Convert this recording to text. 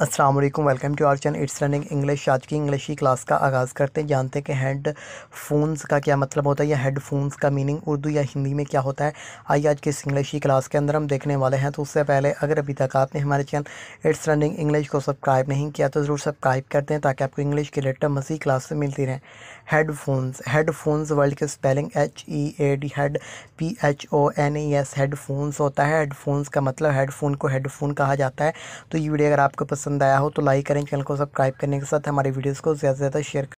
अस्सलाम वालेकुम welcome to our channel it's running English आज की इंग्लिश की क्लास का आगाज़ करते हैं जानते हैं कि हेडफोन्स का क्या मतलब होता है या हेडफोन्स का मीनिंग उर्दू या हिंदी में क्या होता है आइए आज की इस इंग्लिश की क्लास के अंदर हम देखने वाले हैं तो उससे पहले अगर अभी तक आपने हमारे चैनल इट्स रनिंग इंग्लिश को सब्सक्राइब नहीं किया तो ज़रूर सब्सक्राइब कर दें ताकि आपको इंग्लिश की लेटर मसीह क्लास से मिलती रहें हेडफोन्स हेडफोन्स वर्ल्ड के spelling H E A D head P H O N E S headphones होता है हेडफोन्स का मतलब हेडफोन को हेडफोन कहा जाता है तो ये वीडियो अगर आपको पसंद पसंद आया हो तो लाइक करें चैनल को सब्सक्राइब करने के साथ हमारे वीडियोस को ज़्यादा से ज़्यादा शेयर